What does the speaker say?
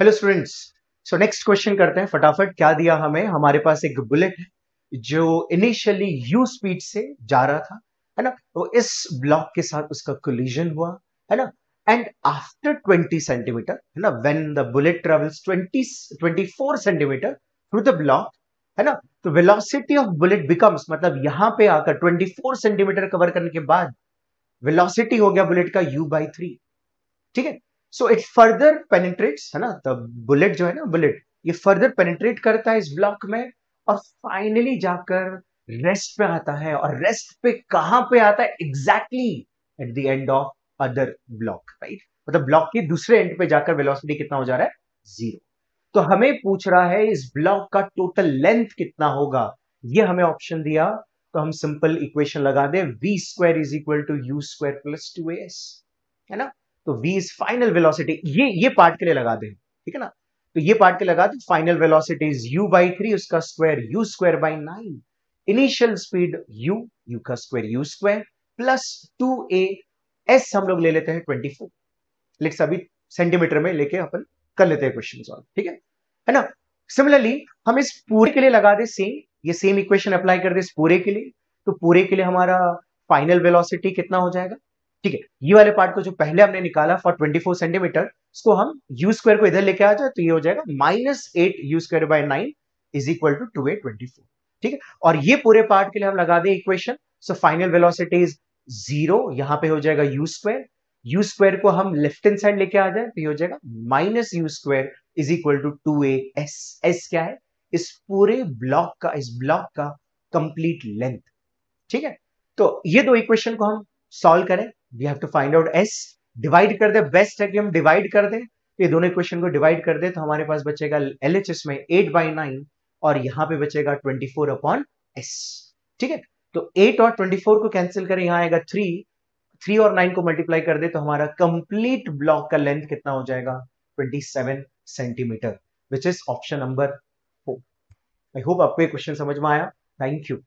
hello students so next question करते हैं फटाफट क्या दिया हमें हमारे पास एक बुलेट है जो इनिशियली यू स्पीड से जा रहा था है ना वो तो इस ब्लॉक के साथ उसका कोलिजन हुआ है ना एंड आफ्टर 20 सेंटीमीटर है ना when the bullet travels 20 24 centimetre through the block है ना तो वेलोसिटी ऑफ बुलेट बिकम्स मतलब यहां पे आकर 24 सेंटीमीटर कवर करने के बाद वेलोसिटी हो गया बुलेट का यू बाई थ्री ठीक है सो इट फर्दर पेनिट्रेट है ना द बुलेट जो है ना बुलेट ये फर्दर पेनिट्रेट करता है इस ब्लॉक में और फाइनली जाकर रेस्ट पे आता है और रेस्ट पे कहां पे आता है exactly at the end of other block right मतलब ब्लॉक के दूसरे एंड पे जाकर वेलोसिटी कितना हो जा रहा है जीरो तो हमें पूछ रहा है इस ब्लॉक का टोटल लेंथ कितना होगा ये हमें ऑप्शन दिया तो हम सिंपल इक्वेशन लगा दें v square is equal to u square plus two s है ना तो v इज फाइनल वेलोसिटी ये ये पार्ट के लिए लगा दें ठीक है ना तो ये पार्ट के लिए लगा दें final velocity is u by three उसका square u square by nine initial speed u u का square u square plus two a s हम लोग ले लेते हैं ट्वेंटी फोर लेट्स अभी सेंटीमीटर में लेके अपन कर लेते हैं क्वेश्चन सॉल्व ठीक है है ना सिमिलरली हम इस पूरे के लिए लगा दे सेम ये सेम इक्वेशन अप्लाई कर दे इस पूरे के लिए तो पूरे के लिए हमारा फाइनल वेलोसिटी कितना हो जाएगा ठीक है ये वाले पार्ट को जो पहले हमने निकाला फॉर 24 सेंटीमीटर इसको हम यू स्क्वायर को इधर लेके आ जाए तो ये हो जाएगा minus eight u square by nine is equal to two a twenty four ठीक है और ये पूरे पार्ट के लिए हम लगा दें equation so final velocity is zero यहां पे हो जाएगा यू स्क्वायर यू स्क्वायर को हम लेफ्ट हैंड साइड लेके आ जाए तो ये हो जाएगा minus u square is equal to two a s s क्या है इस पूरे ब्लॉक का इस ब्लॉक का कंप्लीट लेंथ ठीक है तो ये दो इक्वेशन को हम सॉल्व करें we have to find out s divide कर दे बेस्ट है कि हम डिवाइड कर दें तो ये दोनों क्वेश्चन को डिवाइड कर दे तो हमारे पास बचेगा एल में एट बाई नाइन और यहां पे बचेगा ट्वेंटी फोर अपॉन एस ठीक है तो एट और ट्वेंटी फोर को कैंसिल करें यहां आएगा थ्री थ्री और नाइन को मल्टीप्लाई कर दे तो हमारा कंप्लीट ब्लॉक का लेंथ कितना हो जाएगा twenty seven centimetre which is option number four I hope आपको ये क्वेश्चन समझ में आया थैंक यू